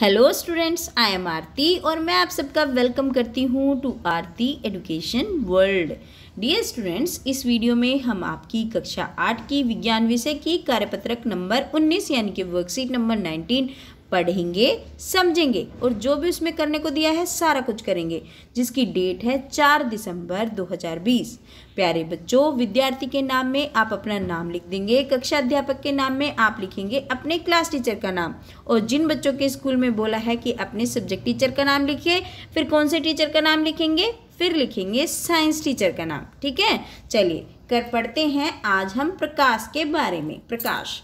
hello students I am Aarti और मैं आप सबका वेलकम करती हूँ to Aarti education world dear students इस वीडियो में हम आपकी कक्षा आठ की विज्ञान विषय की कार्यपत्रक नंबर उन्नीस यानी कि वर्कशीट नंबर नाइनटीन पढ़ेंगे समझेंगे और जो भी उसमें करने को दिया है सारा कुछ करेंगे जिसकी डेट है चार दिसंबर 2020 प्यारे बच्चों विद्यार्थी के नाम में आप अपना नाम लिख देंगे कक्षा अध्यापक के नाम में आप लिखेंगे अपने क्लास टीचर का नाम और जिन बच्चों के स्कूल में बोला है कि अपने सब्जेक्ट टीचर का नाम लिखिए फिर कौन से टीचर का नाम लिखेंगे फिर लिखेंगे साइंस टीचर का नाम ठीक है चलिए कर पढ़ते हैं आज हम प्रकाश के बारे में प्रकाश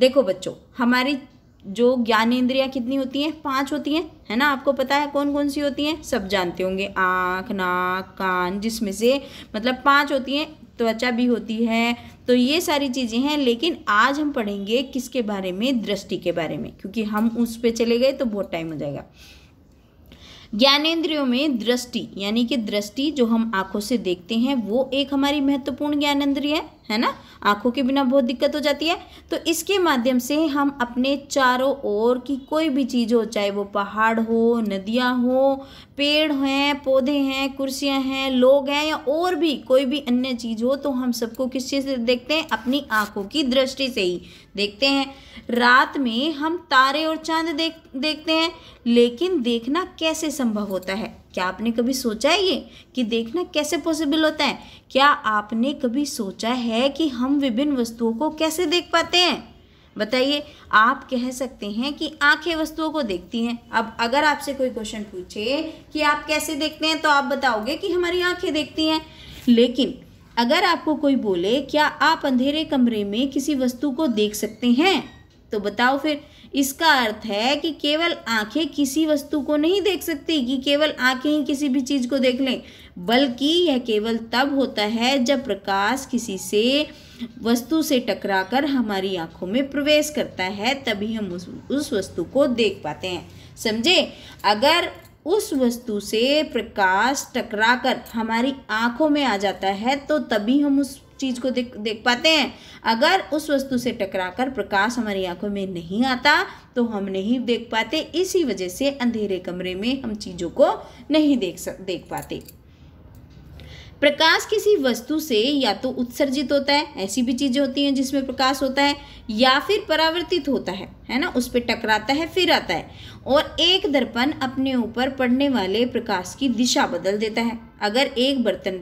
देखो बच्चों हमारी जो ज्ञानेन्द्रियाँ कितनी होती हैं पाँच होती हैं है ना आपको पता है कौन कौन सी होती हैं सब जानते होंगे आँख नाक कान जिसमें से मतलब पांच होती हैं त्वचा भी होती है तो ये सारी चीज़ें हैं लेकिन आज हम पढ़ेंगे किसके बारे में दृष्टि के बारे में क्योंकि हम उस पर चले गए तो बहुत टाइम हो जाएगा ज्ञानेंद्रियों में दृष्टि यानी कि दृष्टि जो हम आंखों से देखते हैं वो एक हमारी महत्वपूर्ण ज्ञानेंद्रिय है है ना आंखों के बिना बहुत दिक्कत हो जाती है तो इसके माध्यम से हम अपने चारों ओर की कोई भी चीज़ हो चाहे वो पहाड़ हो नदियाँ हो पेड़ हैं पौधे हैं कुर्सियाँ हैं लोग हैं या और भी कोई भी अन्य चीज़ हो तो हम सबको किस चीज़ से देखते हैं अपनी आँखों की दृष्टि से ही देखते हैं रात में हम तारे और चांद देख देखते हैं लेकिन देखना कैसे संभव होता है क्या आपने कभी सोचा है ये कि देखना कैसे पॉसिबल होता है क्या आपने कभी सोचा है कि हम विभिन्न वस्तुओं को कैसे देख पाते हैं बताइए आप कह सकते हैं कि आंखें वस्तुओं को देखती हैं अब अगर आपसे कोई क्वेश्चन पूछे कि आप कैसे देखते हैं तो आप बताओगे कि हमारी आंखें देखती हैं लेकिन अगर आपको कोई बोले क्या आप अंधेरे कमरे में किसी वस्तु को देख सकते हैं तो बताओ फिर इसका अर्थ है कि केवल आंखें किसी वस्तु को नहीं देख सकती कि केवल आंखें ही किसी भी चीज़ को देख लें बल्कि यह केवल तब होता है जब प्रकाश किसी से वस्तु से टकराकर हमारी आंखों में प्रवेश करता है तभी हम उस उस वस्तु को देख पाते हैं समझे अगर उस वस्तु से प्रकाश टकराकर हमारी आंखों में आ जाता है तो तभी हम उस चीज़ को देख देख पाते हैं अगर उस वस्तु से टकराकर प्रकाश हमारी आंखों में नहीं आता तो हम नहीं देख पाते इसी वजह से अंधेरे कमरे में हम चीज़ों को नहीं देख सक देख पाते प्रकाश किसी वस्तु से या तो उत्सर्जित होता है ऐसी भी चीज़ें होती हैं जिसमें प्रकाश होता है या फिर परावर्तित होता है है ना उस पर टकराता है फिर आता है और एक दर्पण अपने ऊपर पड़ने वाले प्रकाश की दिशा बदल देता है अगर एक बर्तन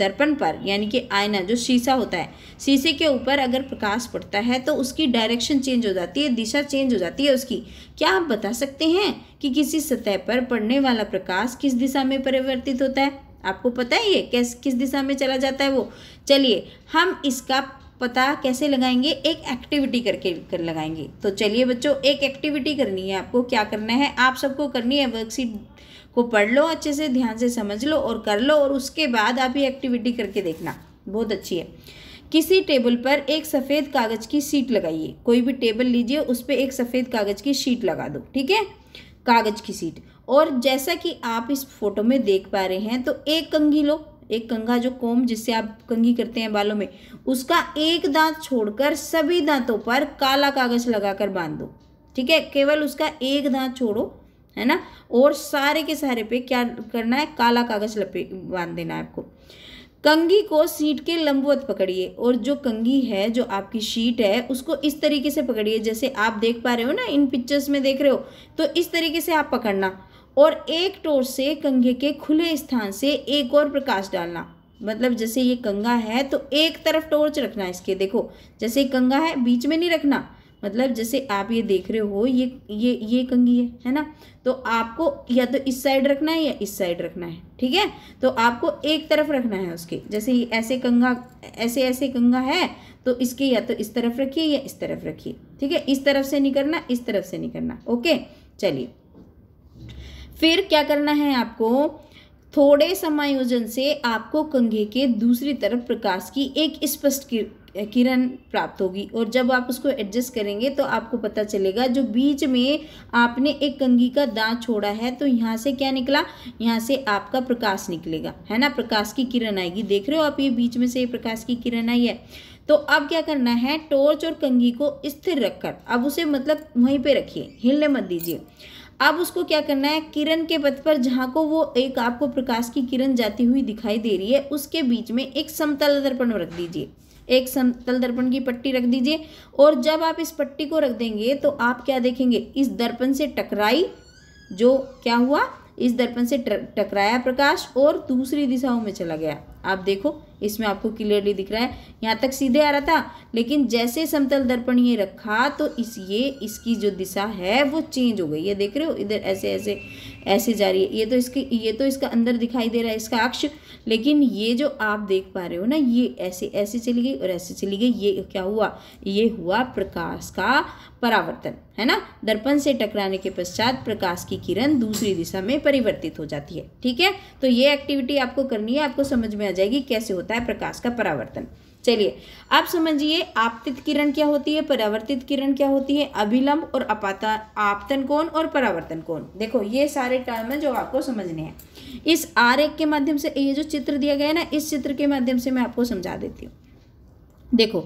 दर्पण पर यानी कि आयना जो शीशा होता है शीशे के ऊपर अगर प्रकाश पड़ता है तो उसकी डायरेक्शन चेंज हो जाती है दिशा चेंज हो जाती है उसकी क्या आप बता सकते हैं कि किसी सतह पर पड़ने वाला प्रकाश किस दिशा में परिवर्तित होता है आपको पता ही है कैस किस दिशा में चला जाता है वो चलिए हम इसका पता कैसे लगाएंगे एक एक्टिविटी करके कर लगाएंगे तो चलिए बच्चों एक एक्टिविटी करनी है आपको क्या करना है आप सबको करनी है वर्कशीट को पढ़ लो अच्छे से ध्यान से समझ लो और कर लो और उसके बाद आप ये एक्टिविटी करके देखना बहुत अच्छी है किसी टेबल पर एक सफ़ेद कागज़ की सीट लगाइए कोई भी टेबल लीजिए उस पर एक सफ़ेद कागज़ की सीट लगा दो ठीक है कागज़ की सीट और जैसा कि आप इस फोटो में देख पा रहे हैं तो एक कंघी लो एक कंघा जो कोम जिससे आप कंघी करते हैं बालों में उसका एक दांत छोड़कर सभी दांतों पर काला कागज लगाकर बांध दो ठीक है केवल उसका एक दांत छोड़ो है ना और सारे के सारे पे क्या करना है काला कागज लपे बांध देना है आपको कंगी को सीट के लंबवत पकड़िए और जो कंगी है जो आपकी शीट है उसको इस तरीके से पकड़िए जैसे आप देख पा रहे हो ना इन पिक्चर्स में देख रहे हो तो इस तरीके से आप पकड़ना और एक टोर से कंघे के खुले स्थान से एक और प्रकाश डालना मतलब जैसे ये कंगा है तो एक तरफ टोर्च रखना इसके देखो जैसे कंगा है बीच में नहीं रखना मतलब जैसे आप ये देख रहे हो ये ये ये कंगी है है ना तो आपको या तो इस साइड रखना है या इस साइड रखना है ठीक है तो आपको एक तरफ रखना है उसके जैसे ये ऐसे कंगा ऐसे ऐसे कंगा है तो इसके या तो इस तरफ रखिए या इस तरफ रखिए ठीक है इस तरफ से नहीं करना इस तरफ से नहीं करना ओके चलिए फिर क्या करना है आपको थोड़े समायोजन से आपको कंघे के दूसरी तरफ प्रकाश की एक स्पष्ट किरण प्राप्त होगी और जब आप उसको एडजस्ट करेंगे तो आपको पता चलेगा जो बीच में आपने एक कंघी का दांत छोड़ा है तो यहाँ से क्या निकला यहाँ से आपका प्रकाश निकलेगा है ना प्रकाश की किरण आएगी देख रहे हो आप ये बीच में से प्रकाश की किरण आई है तो अब क्या करना है टॉर्च और कंघी को स्थिर रखकर अब उसे मतलब वहीं पे रखिए हिलने मत दीजिए अब उसको क्या करना है किरण के पथ पर जहाँ को वो एक आपको प्रकाश की किरण जाती हुई दिखाई दे रही है उसके बीच में एक समतल दर्पण रख दीजिए एक समतल दर्पण की पट्टी रख दीजिए और जब आप इस पट्टी को रख देंगे तो आप क्या देखेंगे इस दर्पण से टकराई जो क्या हुआ इस दर्पण से टकराया प्रकाश और दूसरी दिशाओं में चला गया आप देखो इसमें आपको क्लियरली दिख रहा है यहाँ तक सीधे आ रहा था लेकिन जैसे समतल दर्पण ये रखा तो इस ये इसकी जो दिशा है वो चेंज हो गई ये देख रहे हो इधर ऐसे ऐसे ऐसे जा रही है ये तो इसके ये तो इसका अंदर दिखाई दे रहा है इसका अक्ष लेकिन ये जो आप देख पा रहे हो ना ये ऐसे ऐसे चली गई और ऐसे चली गई ये क्या हुआ ये हुआ प्रकाश का परावर्तन है ना दर्पण से टकराने के पश्चात प्रकाश की किरण दूसरी दिशा में परिवर्तित हो जाती है ठीक है तो ये एक्टिविटी आपको करनी है आपको समझ में आ जाएगी कैसे होता है प्रकाश का परावर्तन चलिए आप समझिए आपतित किरण क्या होती है परावर्तित किरण क्या होती है अभिलंब और अपाता आपतन कोण और परावर्तन कोण देखो ये सारे टर्म है जो आपको समझने हैं इस एक के माध्यम से ये जो चित्र दिया गया है ना इस चित्र के माध्यम से मैं आपको समझा देती हूँ देखो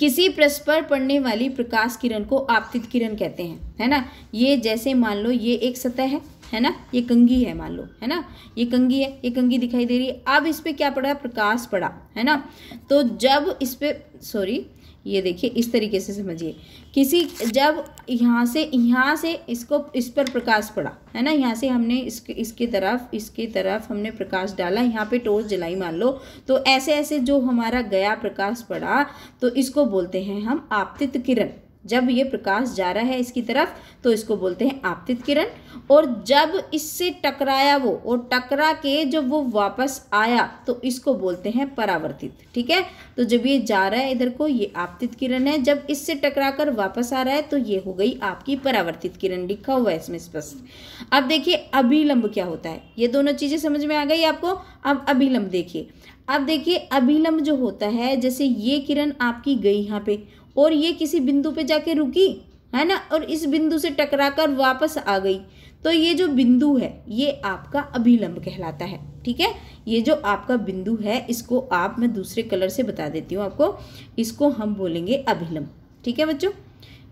किसी परस्पर पड़ने वाली प्रकाश किरण को आपतित किरण कहते हैं है ना ये जैसे मान लो ये एक सतह है है ना ये कंगी है मान लो है ना ये कंगी है ये कंगी दिखाई दे रही है अब इस पर क्या पड़ा प्रकाश पड़ा है ना तो जब इस पर सॉरी ये देखिए इस तरीके से समझिए किसी जब यहाँ से यहाँ से इसको इस पर प्रकाश पड़ा है ना यहाँ से हमने इसके इसकी तरफ इसकी तरफ हमने प्रकाश डाला यहाँ पे टोर्च जलाई मान लो तो ऐसे ऐसे जो हमारा गया प्रकाश पड़ा तो इसको बोलते हैं हम आपतित किरण जब ये प्रकाश जा रहा है इसकी तरफ तो इसको बोलते हैं आपतित किरण और जब इससे टकराया वो और टकरा के जब वो वापस आया तो इसको बोलते हैं परावर्तित ठीक है तो जब ये जा रहा है इधर को ये आपतित किरण है जब इससे टकरा कर वापस आ रहा है तो ये हो गई आपकी परावर्तित किरण लिखा हुआ है इसमें स्पष्ट अब देखिए अभिलंब क्या होता है ये दोनों चीज़ें समझ में आ गई आपको अब अभिलंब देखिए अब देखिए अभिलंब जो होता है जैसे ये किरण आपकी गई यहाँ पे और ये किसी बिंदु पे जाके रुकी है ना और इस बिंदु से टकराकर वापस आ गई तो ये जो बिंदु है ये आपका अभिलंब कहलाता है ठीक है ये जो आपका बिंदु है इसको आप मैं दूसरे कलर से बता देती हूँ आपको इसको हम बोलेंगे अभिलंब ठीक है बच्चों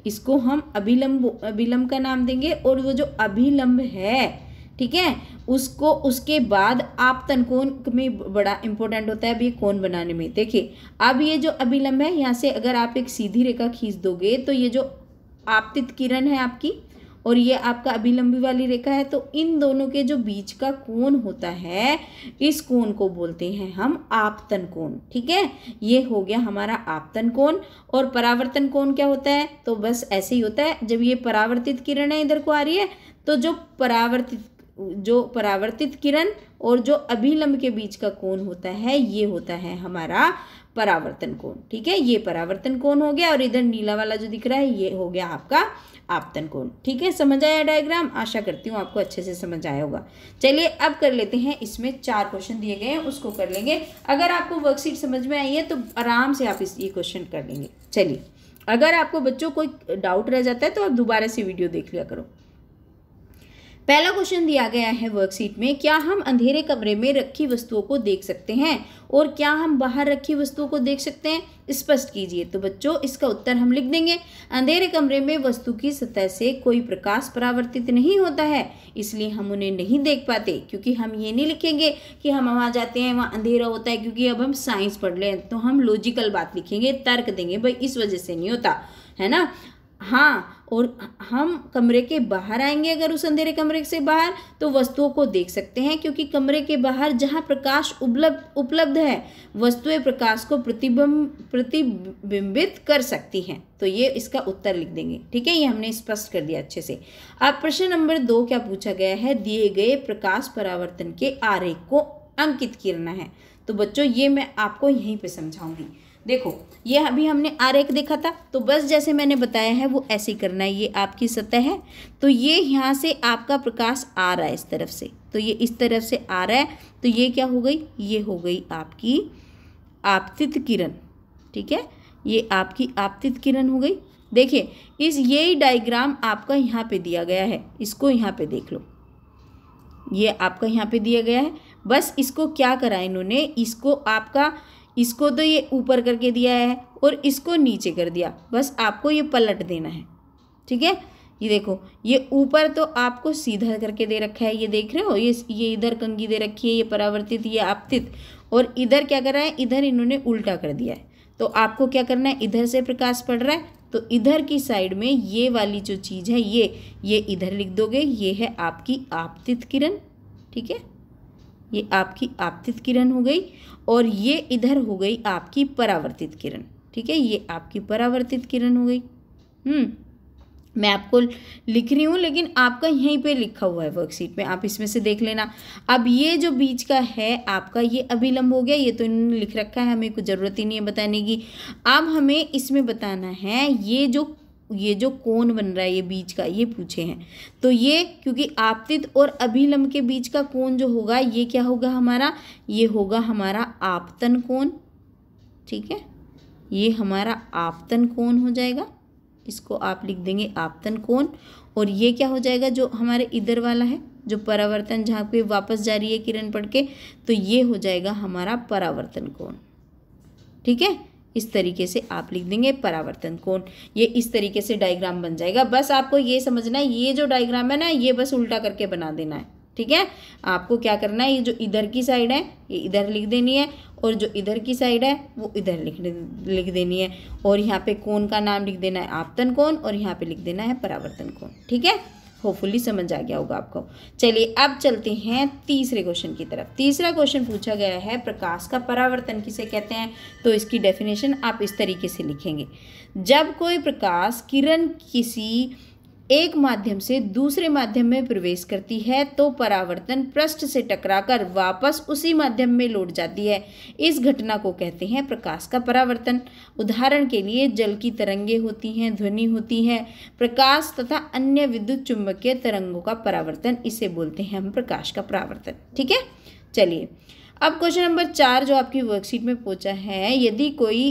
इसको हम अभिलंब अभिलंब का नाम देंगे और वो जो अभिलंब है ठीक है उसको उसके बाद आप तनकोन में बड़ा इंपॉर्टेंट होता है अभी कोन बनाने में देखिए अब ये जो अभिलंब है यहाँ से अगर आप एक सीधी रेखा खींच दोगे तो ये जो आपतित किरण है आपकी और ये आपका अभिलंबी वाली रेखा है तो इन दोनों के जो बीच का कोण होता है इस कोण को बोलते हैं हम आपतन कोण ठीक है ये हो गया हमारा आपतन कोण और परावर्तन कोण क्या होता है तो बस ऐसे ही होता है जब ये परावर्तित किरण है इधर को आ रही है तो जो परावर्तित जो परावर्तित किरण और जो अभिलंब के बीच का कोण होता है ये होता है हमारा परावर्तन कोण ठीक है ये परावर्तन कोण हो गया और इधर नीला वाला जो दिख रहा है ये हो गया आपका आपतन कोण ठीक है समझ आया डायग्राम आशा करती हूँ आपको अच्छे से समझ आया होगा चलिए अब कर लेते हैं इसमें चार क्वेश्चन दिए गए हैं उसको कर लेंगे अगर आपको वर्कशीट समझ में आई है तो आराम से आप इस ये क्वेश्चन कर लेंगे चलिए अगर आपको बच्चों कोई डाउट रह जाता है तो आप दोबारा से वीडियो देख लिया करो पहला क्वेश्चन दिया गया है वर्कशीट में क्या हम अंधेरे कमरे में रखी वस्तुओं को देख सकते हैं और क्या हम बाहर रखी वस्तुओं को देख सकते हैं स्पष्ट कीजिए तो बच्चों इसका उत्तर हम लिख देंगे अंधेरे कमरे में वस्तु की सतह से कोई प्रकाश परावर्तित नहीं होता है इसलिए हम उन्हें नहीं देख पाते क्योंकि हम ये नहीं लिखेंगे कि हम वहाँ जाते हैं वहाँ अंधेरा होता है क्योंकि अब हम साइंस पढ़ लें तो हम लॉजिकल बात लिखेंगे तर्क देंगे भाई इस वजह से नहीं होता है ना हाँ और हम कमरे के बाहर आएंगे अगर उस अंधेरे कमरे से बाहर तो वस्तुओं को देख सकते हैं क्योंकि कमरे के बाहर जहाँ प्रकाश उपलब्ध उपलब्ध है वस्तुएं प्रकाश को प्रतिबिंब प्रतिबिंबित कर सकती हैं तो ये इसका उत्तर लिख देंगे ठीक है ये हमने स्पष्ट कर दिया अच्छे से अब प्रश्न नंबर दो क्या पूछा गया है दिए गए प्रकाश परावर्तन के आरेख को अंकित करना है तो बच्चों ये मैं आपको यहीं पर समझाऊंगी देखो ये अभी हमने आरेख देखा था तो बस जैसे मैंने बताया है वो ऐसे करना है ये आपकी सतह है तो ये यहाँ से आपका प्रकाश आ रहा है इस तरफ से तो ये इस तरफ से आ रहा है तो ये क्या हो गई ये हो गई आपकी आपतित किरण ठीक है ये आपकी आपतित किरण हो गई देखिए इस ये डायग्राम आपका यहाँ पे दिया गया है इसको यहाँ पे देख लो ये आपका यहाँ पे दिया गया है बस इसको क्या करा इन्होंने इसको आपका इसको तो ये ऊपर करके दिया है और इसको नीचे कर दिया बस आपको ये पलट देना है ठीक है ये देखो ये ऊपर तो आपको सीधा करके दे रखा है ये देख रहे हो ये ये इधर कंगी दे रखी है ये परावर्तित ये आपतित और इधर क्या कर रहा है इधर इन्होंने उल्टा कर दिया है तो आपको क्या करना है इधर से प्रकाश पड़ रहा है तो इधर की साइड में ये वाली जो चीज़ है ये ये इधर लिख दोगे ये है आपकी आपतित किरण ठीक है ये आपकी आपतित किरण हो गई और ये इधर हो गई आपकी परावर्तित किरण ठीक है ये आपकी परावर्तित किरण हो गई हम्म, मैं आपको लिख रही हूँ लेकिन आपका यहीं पे लिखा हुआ है वर्कशीट में आप इसमें से देख लेना अब ये जो बीच का है आपका ये अभिलंब हो गया ये तो इन्होंने लिख रखा है हमें कुछ ज़रूरत ही नहीं है बताने की अब हमें इसमें बताना है ये जो ये जो कोण बन रहा है ये बीच का ये पूछे हैं तो ये क्योंकि आपतित और अभिलंब के बीच का कोण जो होगा ये क्या होगा हमारा ये होगा हमारा आपतन कोण ठीक है ये हमारा आपतन कोण हो जाएगा इसको आप लिख देंगे आपतन कोण और ये क्या हो जाएगा जो हमारे इधर वाला है जो परावर्तन जहाँ पे वापस जा रही है किरण पड़ के तो ये हो जाएगा हमारा परावर्तन कोण ठीक है इस तरीके से आप लिख देंगे परावर्तन कोण ये इस तरीके से डायग्राम बन जाएगा बस आपको ये समझना है ये जो डायग्राम है ना ये बस उल्टा करके बना देना है ठीक है आपको क्या करना है ये जो इधर की साइड है ये इधर लिख देनी है और जो इधर की साइड है वो इधर लिख लिख देनी है और यहाँ पे कोण का नाम लिख देना है आपतन कोण और यहाँ पे लिख देना है परावर्तन कोण ठीक है होपफुली समझ आ गया होगा आपको चलिए अब चलते हैं तीसरे क्वेश्चन की तरफ तीसरा क्वेश्चन पूछा गया है प्रकाश का परावर्तन किसे कहते हैं तो इसकी डेफिनेशन आप इस तरीके से लिखेंगे जब कोई प्रकाश किरण किसी एक माध्यम से दूसरे माध्यम में प्रवेश करती है तो परावर्तन पृष्ठ से टकराकर वापस उसी माध्यम में लौट जाती है इस घटना को कहते हैं प्रकाश का परावर्तन उदाहरण के लिए जल की तरंगे होती हैं ध्वनि होती है प्रकाश तथा अन्य विद्युत चुंबकीय तरंगों का परावर्तन इसे बोलते हैं हम प्रकाश का परावर्तन ठीक है चलिए अब क्वेश्चन नंबर चार जो आपकी वर्कशीट में पूछा है यदि कोई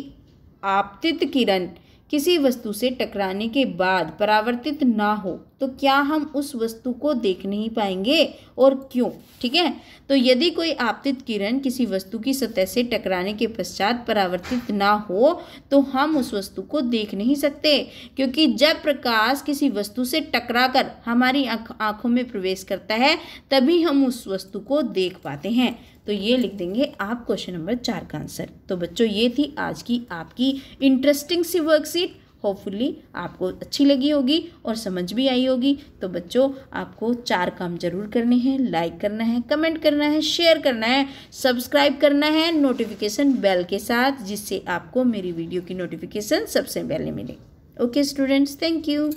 आपतित किरण किसी वस्तु से टकराने के बाद परावर्तित ना हो तो क्या हम उस वस्तु को देख नहीं पाएंगे और क्यों ठीक है तो यदि कोई आपतित किरण किसी वस्तु की सतह से टकराने के पश्चात परावर्तित ना हो तो हम उस वस्तु को देख नहीं सकते क्योंकि जब प्रकाश किसी वस्तु से टकराकर हमारी आंखों में प्रवेश करता है तभी हम उस वस्तु को देख पाते हैं तो ये लिख देंगे आप क्वेश्चन नंबर चार का आंसर तो बच्चों ये थी आज की आपकी इंटरेस्टिंग सी वर्कशीट होपफुली आपको अच्छी लगी होगी और समझ भी आई होगी तो बच्चों आपको चार काम जरूर करने हैं लाइक करना है कमेंट करना है शेयर करना है सब्सक्राइब करना है नोटिफिकेशन बेल के साथ जिससे आपको मेरी वीडियो की नोटिफिकेशन सबसे पहले मिले ओके स्टूडेंट्स थैंक यू